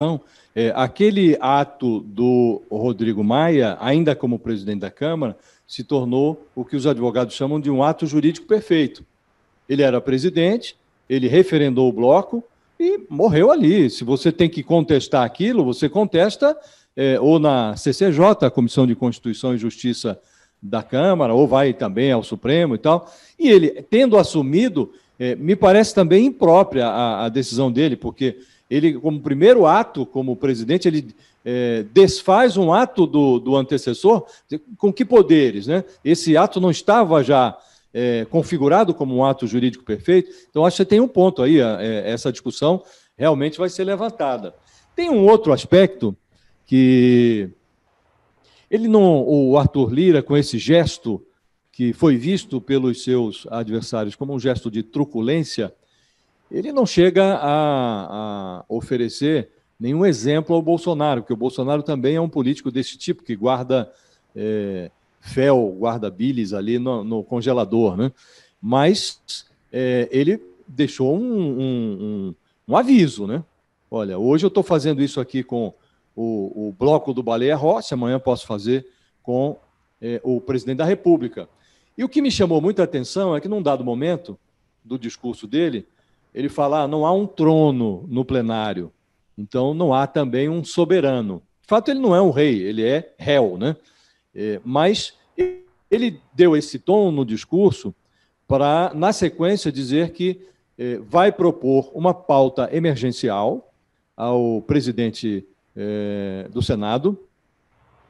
Então, é, aquele ato do Rodrigo Maia, ainda como presidente da Câmara, se tornou o que os advogados chamam de um ato jurídico perfeito. Ele era presidente, ele referendou o bloco e morreu ali. Se você tem que contestar aquilo, você contesta é, ou na CCJ, a Comissão de Constituição e Justiça da Câmara, ou vai também ao Supremo e tal. E ele, tendo assumido, é, me parece também imprópria a, a decisão dele, porque ele, como primeiro ato, como presidente, ele é, desfaz um ato do, do antecessor. Com que poderes? Né? Esse ato não estava já é, configurado como um ato jurídico perfeito. Então, acho que tem um ponto aí, é, é, essa discussão realmente vai ser levantada. Tem um outro aspecto que ele não, o Arthur Lira, com esse gesto que foi visto pelos seus adversários como um gesto de truculência, ele não chega a, a oferecer nenhum exemplo ao Bolsonaro, porque o Bolsonaro também é um político desse tipo, que guarda é, fel, guarda bilis ali no, no congelador, né? Mas é, ele deixou um, um, um, um, aviso, né? Olha, hoje eu estou fazendo isso aqui com o, o bloco do Baleia Rossi, amanhã posso fazer com é, o presidente da República. E o que me chamou muita atenção é que, num dado momento do discurso dele, ele fala: ah, não há um trono no plenário, então não há também um soberano. De fato, ele não é um rei, ele é réu, né? É, mas ele deu esse tom no discurso para, na sequência, dizer que é, vai propor uma pauta emergencial ao presidente é, do Senado,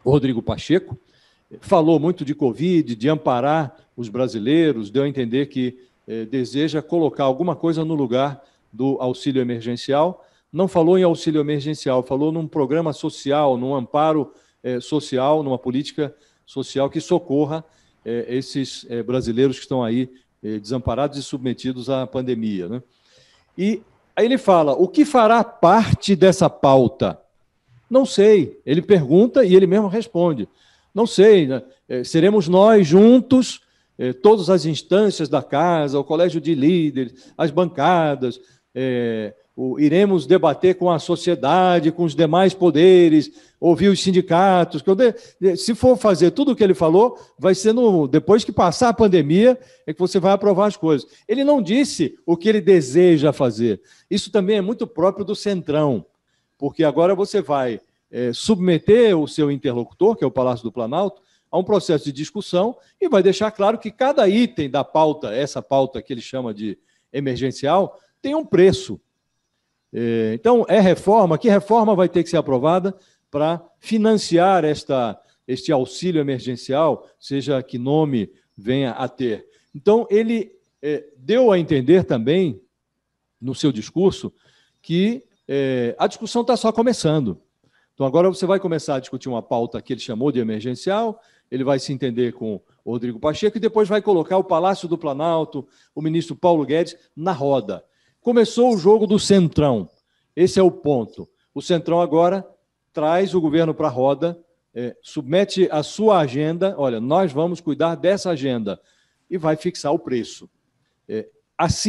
Rodrigo Pacheco. Falou muito de Covid, de amparar os brasileiros, deu a entender que eh, deseja colocar alguma coisa no lugar do auxílio emergencial. Não falou em auxílio emergencial, falou num programa social, num amparo eh, social, numa política social que socorra eh, esses brasileiros que estão aí desamparados e submetidos à pandemia. Né? E aí ele fala: o que fará parte dessa pauta? Não sei. Ele pergunta e ele mesmo responde. Não sei. Né? seremos nós juntos eh, todas as instâncias da casa, o colégio de líderes, as bancadas, eh, o, iremos debater com a sociedade, com os demais poderes, ouvir os sindicatos. É, se for fazer tudo o que ele falou, vai ser no, depois que passar a pandemia é que você vai aprovar as coisas. Ele não disse o que ele deseja fazer. Isso também é muito próprio do centrão, porque agora você vai é, submeter o seu interlocutor, que é o Palácio do Planalto, a um processo de discussão e vai deixar claro que cada item da pauta, essa pauta que ele chama de emergencial, tem um preço. É, então, é reforma? Que reforma vai ter que ser aprovada para financiar esta, este auxílio emergencial, seja que nome venha a ter? Então, ele é, deu a entender também, no seu discurso, que é, a discussão está só começando. Então, agora você vai começar a discutir uma pauta que ele chamou de emergencial, ele vai se entender com Rodrigo Pacheco e depois vai colocar o Palácio do Planalto, o ministro Paulo Guedes, na roda. Começou o jogo do Centrão. Esse é o ponto. O Centrão agora traz o governo para a roda, é, submete a sua agenda. Olha, nós vamos cuidar dessa agenda e vai fixar o preço. É, assim.